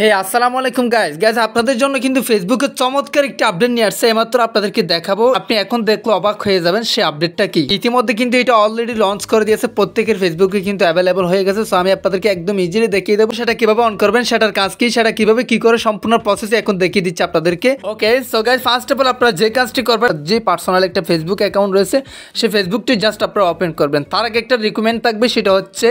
হে আসসালামু আলাইকুম guys guys আপনাদের জন্য কিন্তু ফেসবুকে চমৎকার একটি আপডেট নিয়ে আসছে এমাত্র আপনাদেরকে দেখাবো আপনি এখন দেখলে অবাক হয়ে যাবেন সেই আপডেটটা কি ইতিমধ্যে কিন্তু এটা অলরেডি লঞ্চ করে দিয়েছে প্রত্যেকের ফেসবুকে কিন্তু অ্যাভেলেবল হয়ে গেছে সো আমি আপনাদেরকে একদম ইজিলি দেখিয়ে দেবো সেটা কিভাবে অন করবেন সেটার কাজ কি সেটা কিভাবে কি করে সম্পূর্ণ প্রসেসে এখন দেখিয়ে দিচ্ছে আপনাদেরকে okay so guys first of all আপনারা যে কাজটি করবেন যে পার্সোনাল একটা ফেসবুক অ্যাকাউন্ট রয়েছে সেই ফেসবুকটি জাস্ট আপনারা ওপেন করবেন তার আগে একটা রিকমেন্ড থাকবে সেটা হচ্ছে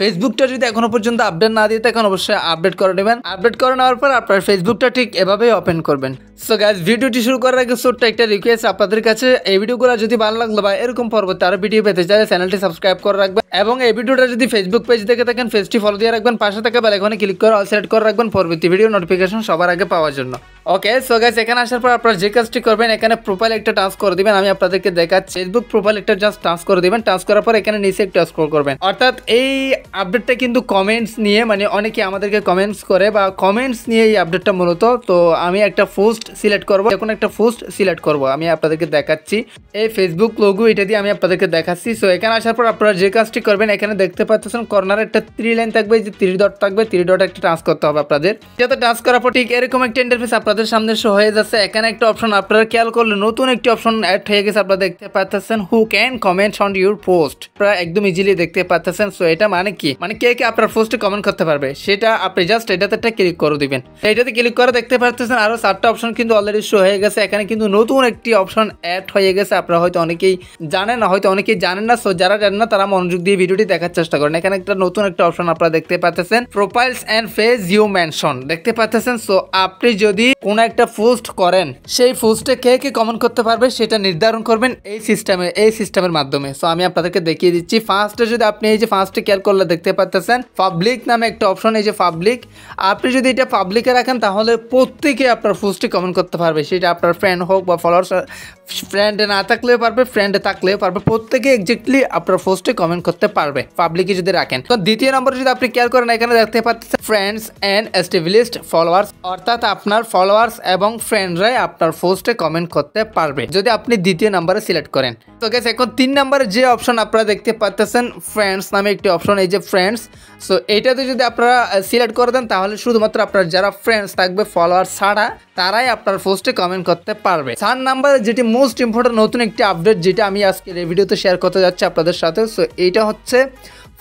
ফেসবুকটা যদি এখনো পর্যন্ত আপডেট না দিয়ে থাকেন অবশ্যই আপডেট করে নেবেন আপডেট করে নেওয়ার পর আপনার ফেসবুকটা ঠিক এভাবেই ওপেন করবেন সো গাইজ ভিডিওটি শুরু করার আগে ছোট্ট একটা রিকোয়েস্ট আপনাদের কাছে এই ভিডিওগুলো যদি ভালো লাগলো বা এরকম পরবর্তী আরও ভিডিও পেতে চাইলে চ্যানেলটি সাবস্ক্রাইব করে রাখবেন এবং এই ভিডিওটা যদি ফেসবুক পেজ দেখে থাকেন পেজটি ফলো দিয়ে রাখবেন পাশে থাকা এখানে ক্লিক করে অল সিলেক্ট করে রাখবেন পরবর্তী ভিডিও নোটিফিকেশন সবার আগে পাওয়ার জন্য ওকে সো গাইজ এখানে আসার পর আপনারা যে কাজটি করবেন এখানে প্রোফাইল একটা টাচ করে দিবেন আমি আপনাদেরকে দেখাচ্ছি ফেসবুক প্রোফাইল একটা জাস্ট টাচ করে দিবেন টাচ করার পর এখানে নিচে একটা স্ক্রল করবেন অর্থাৎ এই আপডেটটা কিন্তু কমেন্টস নিয়ে মানে অনেকে আমাদেরকে কমেন্টস করে বা কমেন্টস নিয়ে এই আপডেটটা মূলত তো আমি একটা পোস্ট সিলেক্ট করব এখন একটা পোস্ট সিলেক্ট করব আমি আপনাদেরকে দেখাচ্ছি এই ফেসবুক লোগো এটা দিয়ে আমি আপনাদেরকে দেখাচ্ছি সো এখানে আসার পর আপনারা যে কাজটি করবেন এখানে দেখতে পাচ্ছেন কর্নারে একটা থ্রি লাইন থাকবে যে থ্রি ডট থাকবে থ্রি ডট একটা টাচ করতে হবে আপনাদের যাতে টাচ করার পর ঠিক এরকম একটা ইন্টারফেস আপনাদের সামনে শো হয়ে যাচ্ছে এখানে একটা অপশন আপনারা খেয়াল করলে নতুন একটি অপশন অ্যাড হয়ে গেছে আপনারা দেখতে পাচ্ছেন who can comment on your post আপনারা একদম ইজিলি দেখতে পাচ্ছেন সো এটা মানে কি মানে কে কে আপনার পোস্টে কমেন্ট করতে পারবে সেটা আপনি জাস্ট এটাতে একটা ক্লিক করে দিবেন এটাতে ক্লিক করে দেখতে পাচ্ছেন আরো চারটা অপশন কিন্তু অলরেডি শো হয়ে গেছে এখানে কিন্তু নতুন একটি অপশন অ্যাড হয়ে গেছে আপনারা হয়তো অনেকেই জানেন না হয়তো অনেকেই জানেন না সো যারা জানেন না তারা মনোযোগ দিয়ে ভিডিওটি দেখার চেষ্টা করেন এখানে একটা নতুন একটা অপশন আপনারা দেখতে পাচ্ছেন profiles and face you mention দেখতে পাচ্ছেন সো আপনি যদি কোনো একটা পোস্ট করেন সেই পোস্টে কে কে কমেন্ট করতে পারবে সেটা নির্ধারণ করবেন এই সিস্টেমে এই সিস্টেমের মাধ্যমে সো আমি আপনাদেরকে দেখিয়ে দিচ্ছি ফার্স্টে যদি আপনি এই যে ফার্স্টে কেয়ার করলে দেখতে পাচ্ছেন পাবলিক নামে একটা অপশন এই যে পাবলিক আপনি যদি এটা পাবলিকে রাখেন তাহলে প্রত্যেকে আপনার পোস্টে কমেন্ট কমেন্ট করতে পারবে সেটা আপনার ফ্রেন্ড হোক বা ফলোয়ার্স ফ্রেন্ডে না থাকলেও পারবে ফ্রেন্ডে থাকলেও পারবে প্রত্যেকে এক্স্যাক্টলি আপনার পোস্টে কমেন্ট করতে পারবে পাবলিকে যদি রাখেন তো দ্বিতীয় নম্বরে যদি আপনি কেয়ার করেন এখানে দেখতে পাচ্ছেন ফ্রেন্ডস অ্যান্ড এস্টেবলিশড ফলোয়ার্স অর্থাৎ আপনার ফলোয়ার্স এবং ফ্রেন্ডরাই আপনার পোস্টে কমেন্ট করতে পারবে যদি আপনি দ্বিতীয় নম্বরে সিলেক্ট করেন তো গেস এখন তিন নম্বরে যে অপশন আপনারা দেখতে পাচ্ছেন ফ্রেন্ডস নামে একটি অপশন এই যে ফ্রেন্ডস সো এইটাতে যদি আপনারা সিলেক্ট করে দেন তাহলে শুধুমাত্র আপনার যারা ফ্রেন্ডস থাকবে ফলোয়ার ছাড়া তারাই আপনার পোস্টে কমেন্ট করতে পারবে সান নাম্বার যেটি মোস্ট ইম্পর্টেন্ট নতুন একটি আপডেট যেটা আমি আজকের এই ভিডিওতে শেয়ার করতে যাচ্ছি আপনাদের সাথে সো এইটা হচ্ছে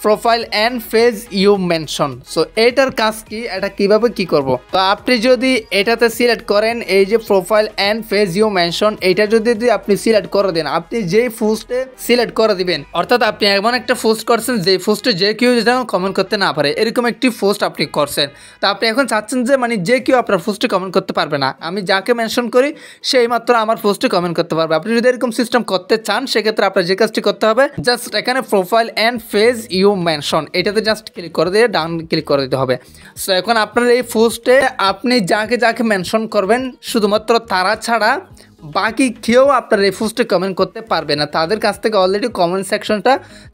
profile and face you mention so এটার কাজ কি এটা কিভাবে কি করব তো আপনি যদি এটাতে সিলেক্ট করেন এই যে profile and face you mention এটা যদি আপনি সিলেক্ট করে দেন আপনি যেই পোস্টে সিলেক্ট করে দিবেন অর্থাৎ আপনি এমন একটা পোস্ট করছেন যে পোস্টে যে কেউ যেন কমেন্ট করতে না পারে এরকম একটি পোস্ট আপনি করছেন তো আপনি এখন চাচ্ছেন যে মানে যে কেউ আপনার পোস্টে কমেন্ট করতে পারবে না আমি যাকে মেনশন করি সেই মাত্র আমার ফুস্টে কমেন্ট করতে পারবে আপনি যদি এরকম সিস্টেম করতে চান সেক্ষেত্রে আপনার যে কাজটি করতে হবে জাস্ট এখানে profile and face you new mention এটাতে জাস্ট ক্লিক করে দিয়ে ডান ক্লিক করে দিতে হবে সো এখন আপনার এই পোস্টে আপনি যাকে যাকে মেনশন করবেন শুধুমাত্র তারা ছাড়া বাকি কেউ আপনার এই পোস্টে কমেন্ট করতে পারবে না তাদের কাছ থেকে অলরেডি কমেন্ট সেকশনটা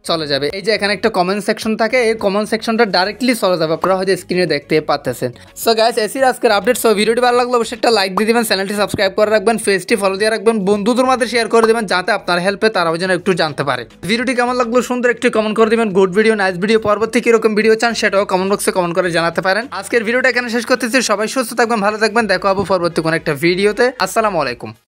চলে যাবে এই যে এখানে একটা কমেন্ট সেকশন থাকে এই কমেন্ট সেকশনটা ডাইরেক্টলি চলে যাবে আপনারা হয়তো স্ক্রিনে দেখতে পাচ্ছেন সো গ্যাস এসি আজকের আপডেট সো ভিডিওটি ভালো লাগলো অবশ্যই একটা লাইক দিয়ে দেবেন চ্যানেলটি সাবস্ক্রাইব করে রাখবেন ফেসটি ফলো দিয়ে রাখবেন বন্ধুদের মধ্যে শেয়ার করে দেবেন যাতে আপনার হেল্পে তারাও যেন একটু জানতে পারে ভিডিওটি কেমন লাগলো সুন্দর একটি কমেন্ট করে দেবেন গুড ভিডিও নাইস ভিডিও পরবর্তী কীরকম ভিডিও চান সেটাও কমেন্ট বক্সে কমেন্ট করে জানাতে পারেন আজকের ভিডিওটা এখানে শেষ করতেছি সবাই সুস্থ থাকবেন ভালো থাকবেন দেখো আবু পরবর্তী কোনো একটা ভিডিওতে আসসালামু আলাইকুম